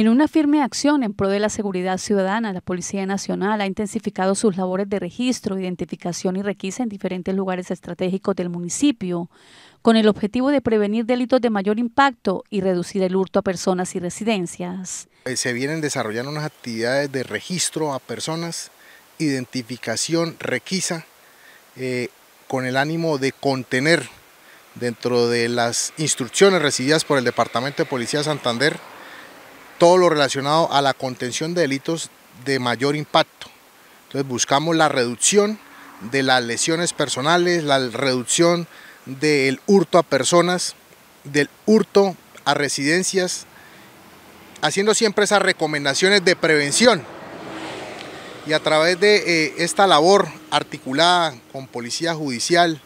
En una firme acción en pro de la seguridad ciudadana, la Policía Nacional ha intensificado sus labores de registro, identificación y requisa en diferentes lugares estratégicos del municipio, con el objetivo de prevenir delitos de mayor impacto y reducir el hurto a personas y residencias. Eh, se vienen desarrollando unas actividades de registro a personas, identificación, requisa, eh, con el ánimo de contener dentro de las instrucciones recibidas por el Departamento de Policía Santander todo lo relacionado a la contención de delitos de mayor impacto. Entonces buscamos la reducción de las lesiones personales, la reducción del hurto a personas, del hurto a residencias, haciendo siempre esas recomendaciones de prevención. Y a través de eh, esta labor articulada con policía judicial,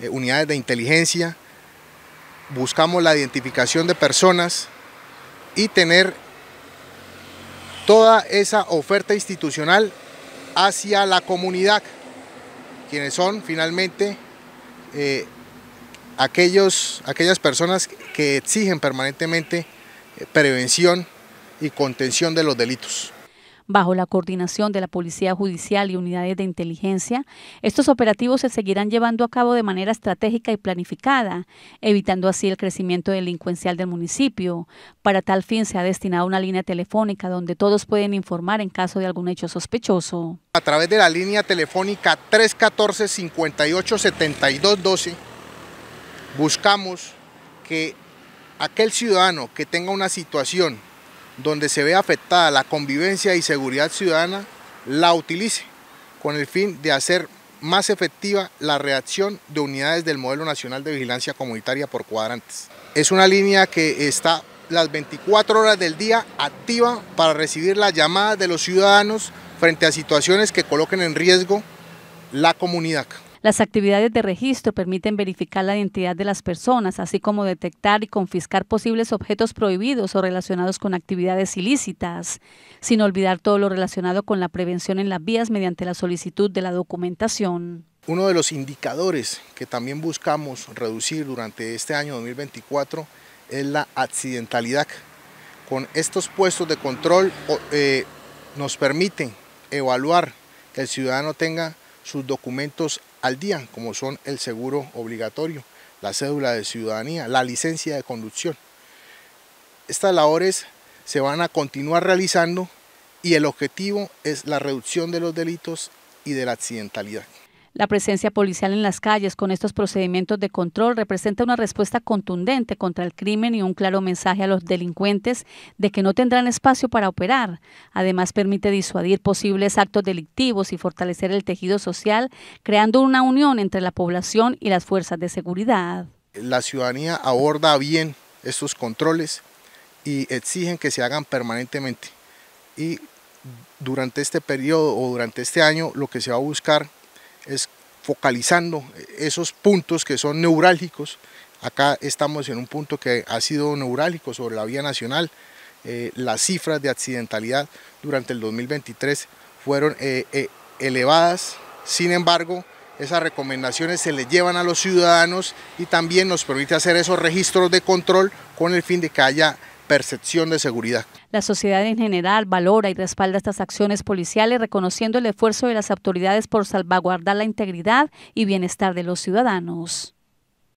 eh, unidades de inteligencia, buscamos la identificación de personas y tener toda esa oferta institucional hacia la comunidad, quienes son finalmente eh, aquellos, aquellas personas que exigen permanentemente eh, prevención y contención de los delitos bajo la coordinación de la Policía Judicial y unidades de inteligencia, estos operativos se seguirán llevando a cabo de manera estratégica y planificada, evitando así el crecimiento delincuencial del municipio. Para tal fin se ha destinado una línea telefónica donde todos pueden informar en caso de algún hecho sospechoso. A través de la línea telefónica 314-587212 buscamos que aquel ciudadano que tenga una situación donde se ve afectada la convivencia y seguridad ciudadana, la utilice con el fin de hacer más efectiva la reacción de unidades del modelo nacional de vigilancia comunitaria por cuadrantes. Es una línea que está las 24 horas del día activa para recibir las llamadas de los ciudadanos frente a situaciones que coloquen en riesgo la comunidad. Las actividades de registro permiten verificar la identidad de las personas, así como detectar y confiscar posibles objetos prohibidos o relacionados con actividades ilícitas, sin olvidar todo lo relacionado con la prevención en las vías mediante la solicitud de la documentación. Uno de los indicadores que también buscamos reducir durante este año 2024 es la accidentalidad. Con estos puestos de control eh, nos permiten evaluar que el ciudadano tenga sus documentos al día, como son el seguro obligatorio, la cédula de ciudadanía, la licencia de conducción. Estas labores se van a continuar realizando y el objetivo es la reducción de los delitos y de la accidentalidad. La presencia policial en las calles con estos procedimientos de control representa una respuesta contundente contra el crimen y un claro mensaje a los delincuentes de que no tendrán espacio para operar. Además, permite disuadir posibles actos delictivos y fortalecer el tejido social, creando una unión entre la población y las fuerzas de seguridad. La ciudadanía aborda bien estos controles y exigen que se hagan permanentemente. Y durante este periodo o durante este año lo que se va a buscar es focalizando esos puntos que son neurálgicos. Acá estamos en un punto que ha sido neurálgico sobre la vía nacional. Eh, las cifras de accidentalidad durante el 2023 fueron eh, eh, elevadas, sin embargo, esas recomendaciones se le llevan a los ciudadanos y también nos permite hacer esos registros de control con el fin de que haya percepción de seguridad. La sociedad en general valora y respalda estas acciones policiales reconociendo el esfuerzo de las autoridades por salvaguardar la integridad y bienestar de los ciudadanos.